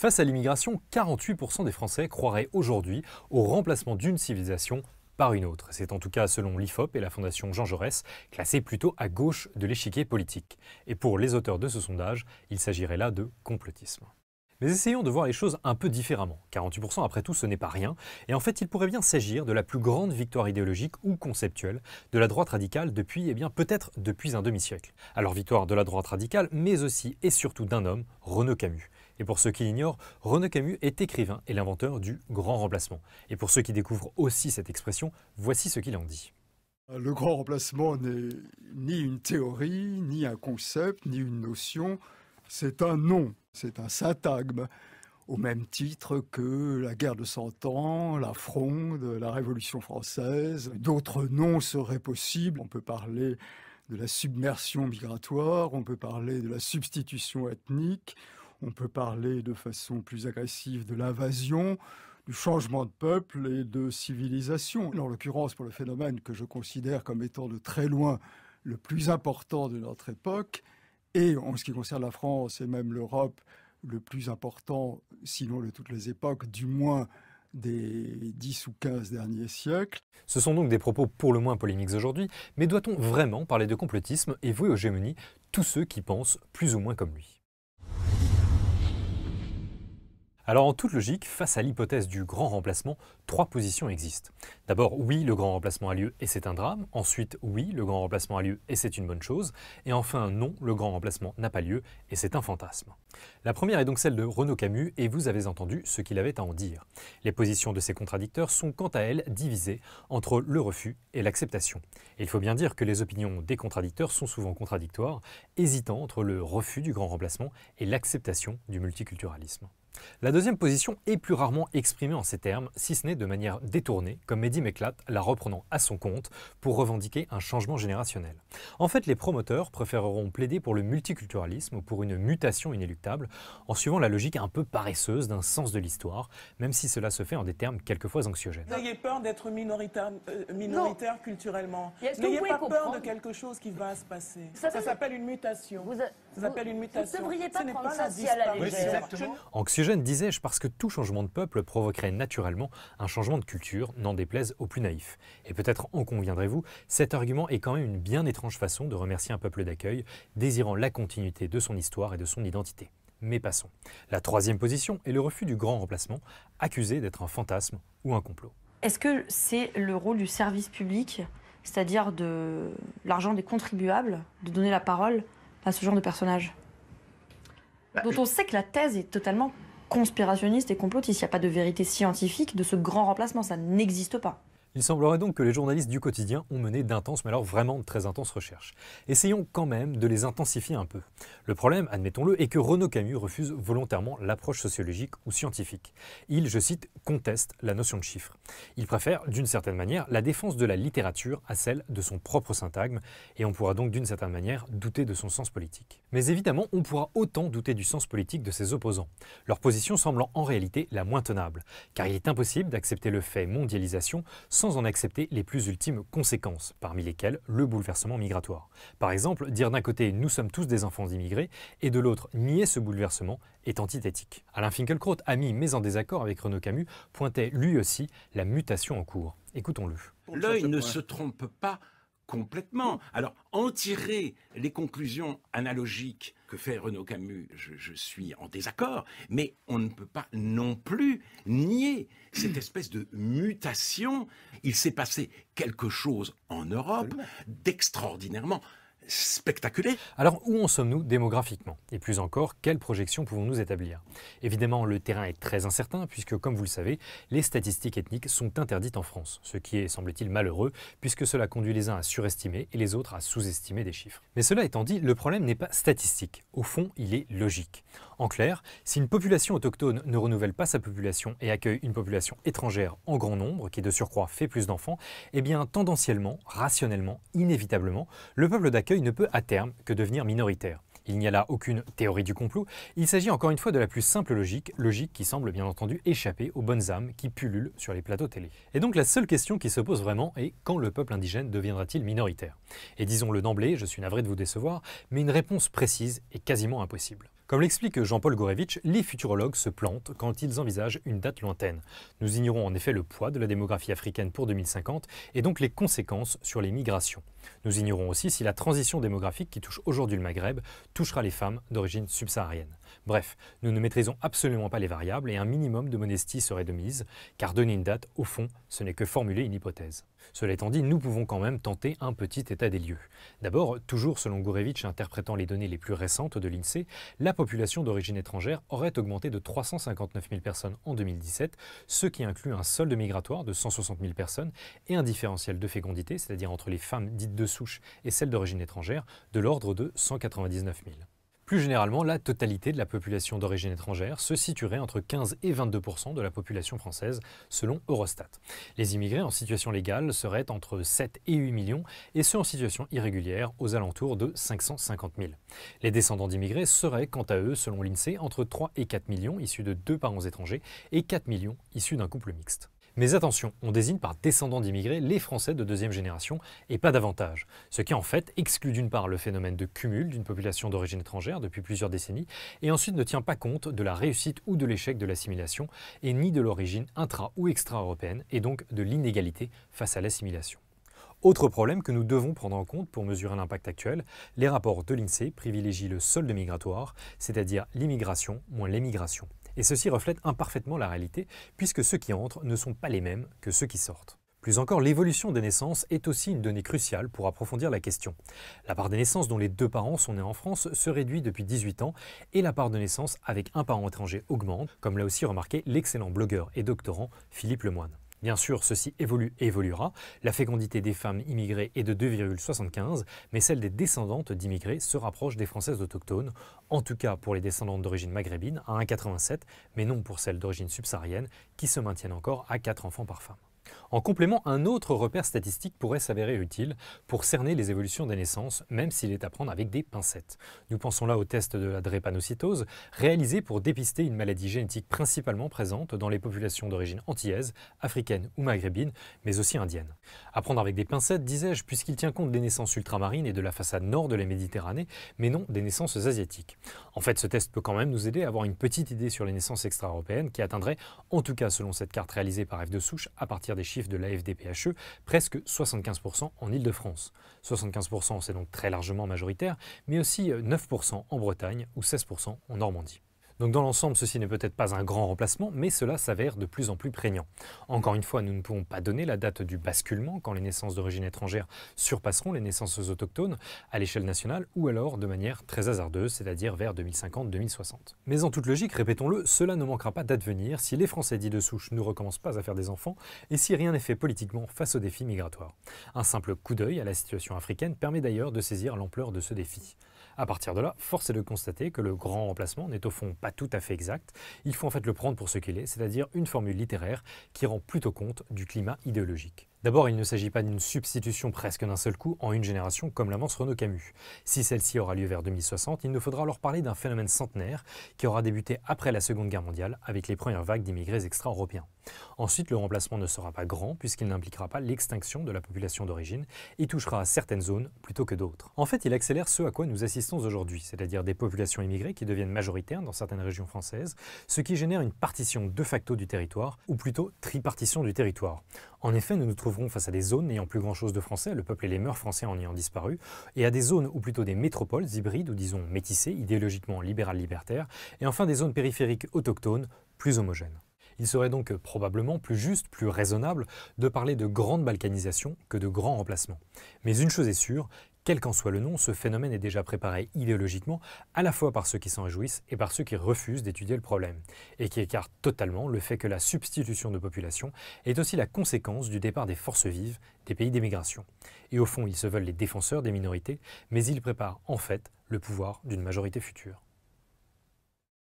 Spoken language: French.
Face à l'immigration, 48% des Français croiraient aujourd'hui au remplacement d'une civilisation par une autre. C'est en tout cas selon l'IFOP et la Fondation Jean Jaurès, classé plutôt à gauche de l'échiquier politique. Et pour les auteurs de ce sondage, il s'agirait là de complotisme. Mais essayons de voir les choses un peu différemment. 48% après tout, ce n'est pas rien, et en fait il pourrait bien s'agir de la plus grande victoire idéologique ou conceptuelle de la droite radicale depuis, et eh bien peut-être depuis un demi-siècle. Alors victoire de la droite radicale, mais aussi et surtout d'un homme, Renaud Camus. Et pour ceux qui l'ignorent, René Camus est écrivain et l'inventeur du grand remplacement. Et pour ceux qui découvrent aussi cette expression, voici ce qu'il en dit. Euh, le grand remplacement n'est ni une théorie, ni un concept, ni une notion, c'est un nom, c'est un syntagme, au même titre que la guerre de Cent Ans, la Fronde, la Révolution française. D'autres noms seraient possibles, on peut parler de la submersion migratoire, on peut parler de la substitution ethnique, on peut parler de façon plus agressive de l'invasion, du changement de peuple et de civilisation. En l'occurrence, pour le phénomène que je considère comme étant de très loin le plus important de notre époque, et en ce qui concerne la France et même l'Europe, le plus important, sinon de toutes les époques, du moins des 10 ou 15 derniers siècles. Ce sont donc des propos pour le moins polémiques aujourd'hui, mais doit-on vraiment parler de complotisme et vouer aux gémonies tous ceux qui pensent plus ou moins comme lui Alors en toute logique, face à l'hypothèse du grand remplacement, trois positions existent. D'abord, oui, le grand remplacement a lieu et c'est un drame. Ensuite, oui, le grand remplacement a lieu et c'est une bonne chose. Et enfin, non, le grand remplacement n'a pas lieu et c'est un fantasme. La première est donc celle de Renaud Camus et vous avez entendu ce qu'il avait à en dire. Les positions de ses contradicteurs sont quant à elles divisées entre le refus et l'acceptation. il faut bien dire que les opinions des contradicteurs sont souvent contradictoires, hésitant entre le refus du grand remplacement et l'acceptation du multiculturalisme. La deuxième position est plus rarement exprimée en ces termes, si ce n'est de manière détournée, comme Mehdi Meklat la reprenant à son compte pour revendiquer un changement générationnel. En fait, les promoteurs préféreront plaider pour le multiculturalisme ou pour une mutation inéluctable, en suivant la logique un peu paresseuse d'un sens de l'histoire, même si cela se fait en des termes quelquefois anxiogènes. N'ayez peur d'être euh, minoritaire, culturellement. N'ayez pas peur de quelque chose qui va se passer. Ça, s'appelle une mutation. Vous ne devriez pas prendre à la légère. Anxiogène, disais-je, parce que tout changement de peuple provoquerait naturellement un changement de culture, n'en déplaise au plus naïf. Et peut-être en conviendrez-vous, cet argument est quand même une bien étrange façon de remercier un peuple d'accueil, désirant la continuité de son histoire et de son identité. Mais passons. La troisième position est le refus du grand remplacement, accusé d'être un fantasme ou un complot. Est-ce que c'est le rôle du service public, c'est-à-dire de l'argent des contribuables, de donner la parole à ce genre de personnage bah, Dont on sait que la thèse est totalement conspirationniste et complotiste. Il n'y a pas de vérité scientifique de ce grand remplacement, ça n'existe pas. Il semblerait donc que les journalistes du quotidien ont mené d'intenses, mais alors vraiment très intenses recherches. Essayons quand même de les intensifier un peu. Le problème, admettons-le, est que Renaud Camus refuse volontairement l'approche sociologique ou scientifique. Il, je cite, conteste la notion de chiffre. Il préfère, d'une certaine manière, la défense de la littérature à celle de son propre syntagme, et on pourra donc d'une certaine manière douter de son sens politique. Mais évidemment, on pourra autant douter du sens politique de ses opposants, leur position semblant en réalité la moins tenable, car il est impossible d'accepter le fait mondialisation sans en accepter les plus ultimes conséquences, parmi lesquelles le bouleversement migratoire. Par exemple, dire d'un côté nous sommes tous des enfants d'immigrés et de l'autre nier ce bouleversement est antithétique. Alain Finkielkraut, ami mais en désaccord avec Renaud Camus, pointait lui aussi la mutation en cours. Écoutons-le. L'œil ne se trompe pas complètement. Alors, en tirer les conclusions analogiques que fait Renaud Camus, je, suis en désaccord, mais on ne peut pas non plus nier cette espèce de mutation. Il s'est passé quelque chose en Europe d'extraordinairement spectaculaire. Alors où en sommes-nous démographiquement Et plus encore, quelles projections pouvons-nous établir Évidemment, le terrain est très incertain puisque, comme vous le savez, les statistiques ethniques sont interdites en France, ce qui est, semble-t-il, malheureux puisque cela conduit les uns à surestimer et les autres à sous-estimer des chiffres. Mais cela étant dit, le problème n'est pas statistique. Au fond, il est logique. En clair, si une population autochtone ne renouvelle pas sa population et accueille une population étrangère en grand nombre, qui de surcroît fait plus d'enfants, eh bien tendanciellement, rationnellement, inévitablement, le peuple d'accueil ne peut à terme que devenir minoritaire. Il n'y a là aucune théorie du complot, il s'agit encore une fois de la plus simple logique, logique qui semble bien entendu échapper aux bonnes âmes qui pullulent sur les plateaux télé. Et donc la seule question qui se pose vraiment est quand le peuple indigène deviendra-t-il minoritaire Et disons-le d'emblée, je suis navré de vous décevoir, mais une réponse précise est quasiment impossible. Comme l'explique Jean-Paul Gorevitch, les futurologues se plantent quand ils envisagent une date lointaine. Nous ignorons en effet le poids de la démographie africaine pour 2050 et donc les conséquences sur les migrations. Nous ignorons aussi si la transition démographique qui touche aujourd'hui le Maghreb touchera les femmes d'origine subsaharienne. Bref, nous ne maîtrisons absolument pas les variables et un minimum de modestie serait de mise, car donner une date, au fond, ce n'est que formuler une hypothèse. Cela étant dit, nous pouvons quand même tenter un petit état des lieux. D'abord, toujours selon Gurevitch interprétant les données les plus récentes de l'INSEE, la population d'origine étrangère aurait augmenté de 359 000 personnes en 2017, ce qui inclut un solde migratoire de 160 000 personnes et un différentiel de fécondité, c'est-à-dire entre les femmes dites de souche et celles d'origine étrangère, de l'ordre de 199 000. Plus généralement, la totalité de la population d'origine étrangère se situerait entre 15 et 22 de la population française, selon Eurostat. Les immigrés en situation légale seraient entre 7 et 8 millions, et ceux en situation irrégulière aux alentours de 550 000. Les descendants d'immigrés seraient, quant à eux, selon l'INSEE, entre 3 et 4 millions issus de deux parents étrangers et 4 millions issus d'un couple mixte. Mais attention, on désigne par descendants d'immigrés les Français de deuxième génération et pas davantage. Ce qui en fait exclut d'une part le phénomène de cumul d'une population d'origine étrangère depuis plusieurs décennies et ensuite ne tient pas compte de la réussite ou de l'échec de l'assimilation et ni de l'origine intra ou extra-européenne et donc de l'inégalité face à l'assimilation. Autre problème que nous devons prendre en compte pour mesurer l'impact actuel, les rapports de l'INSEE privilégient le solde migratoire, c'est-à-dire l'immigration moins l'émigration. Et ceci reflète imparfaitement la réalité, puisque ceux qui entrent ne sont pas les mêmes que ceux qui sortent. Plus encore, l'évolution des naissances est aussi une donnée cruciale pour approfondir la question. La part des naissances dont les deux parents sont nés en France se réduit depuis 18 ans et la part de naissances avec un parent étranger augmente, comme l'a aussi remarqué l'excellent blogueur et doctorant Philippe Lemoine. Bien sûr, ceci évolue et évoluera. La fécondité des femmes immigrées est de 2,75, mais celle des descendantes d'immigrés se rapproche des françaises autochtones, en tout cas pour les descendantes d'origine maghrébine à 1,87, mais non pour celles d'origine subsaharienne qui se maintiennent encore à 4 enfants par femme. En complément, un autre repère statistique pourrait s'avérer utile pour cerner les évolutions des naissances, même s'il est à prendre avec des pincettes. Nous pensons là au test de la drépanocytose, réalisé pour dépister une maladie génétique principalement présente dans les populations d'origine antillaise, africaine ou maghrébine, mais aussi indienne. À prendre avec des pincettes, disais-je, puisqu'il tient compte des naissances ultramarines et de la façade nord de la Méditerranée, mais non des naissances asiatiques. En fait, ce test peut quand même nous aider à avoir une petite idée sur les naissances extra-européennes qui atteindraient, en tout cas selon cette carte réalisée par F de Souche, à partir des chiffres de l'AFDPHE, presque 75% en île de france 75% c'est donc très largement majoritaire, mais aussi 9% euh, en Bretagne ou 16% en Normandie. Donc dans l'ensemble, ceci n'est peut-être pas un grand remplacement, mais cela s'avère de plus en plus prégnant. Encore une fois, nous ne pouvons pas donner la date du basculement quand les naissances d'origine étrangère surpasseront les naissances autochtones à l'échelle nationale ou alors de manière très hasardeuse, c'est-à-dire vers 2050-2060. Mais en toute logique, répétons-le, cela ne manquera pas d'advenir si les Français dits de souche ne recommencent pas à faire des enfants et si rien n'est fait politiquement face aux défis migratoires. Un simple coup d'œil à la situation africaine permet d'ailleurs de saisir l'ampleur de ce défi. À partir de là, force est de constater que le grand remplacement n'est au fond pas tout à fait exact. Il faut en fait le prendre pour ce qu'il est, c'est-à-dire une formule littéraire qui rend plutôt compte du climat idéologique. D'abord, il ne s'agit pas d'une substitution presque d'un seul coup en une génération comme l'avance renault Camus. Si celle-ci aura lieu vers 2060, il nous faudra alors parler d'un phénomène centenaire qui aura débuté après la Seconde Guerre mondiale avec les premières vagues d'immigrés extra-européens. Ensuite, le remplacement ne sera pas grand puisqu'il n'impliquera pas l'extinction de la population d'origine et touchera certaines zones plutôt que d'autres. En fait, il accélère ce à quoi nous assistons aujourd'hui, c'est-à-dire des populations immigrées qui deviennent majoritaires dans certaines régions françaises, ce qui génère une partition de facto du territoire, ou plutôt tripartition du territoire. En effet, nous nous face à des zones n'ayant plus grand-chose de français, le peuple et les mœurs français en ayant disparu, et à des zones ou plutôt des métropoles hybrides ou disons métissées, idéologiquement libérales-libertaires, et enfin des zones périphériques autochtones plus homogènes. Il serait donc probablement plus juste, plus raisonnable de parler de grande balkanisation que de grand remplacement. Mais une chose est sûre, quel qu'en soit le nom, ce phénomène est déjà préparé idéologiquement à la fois par ceux qui s'en réjouissent et par ceux qui refusent d'étudier le problème, et qui écartent totalement le fait que la substitution de population est aussi la conséquence du départ des forces vives des pays d'émigration. Et au fond, ils se veulent les défenseurs des minorités, mais ils préparent en fait le pouvoir d'une majorité future.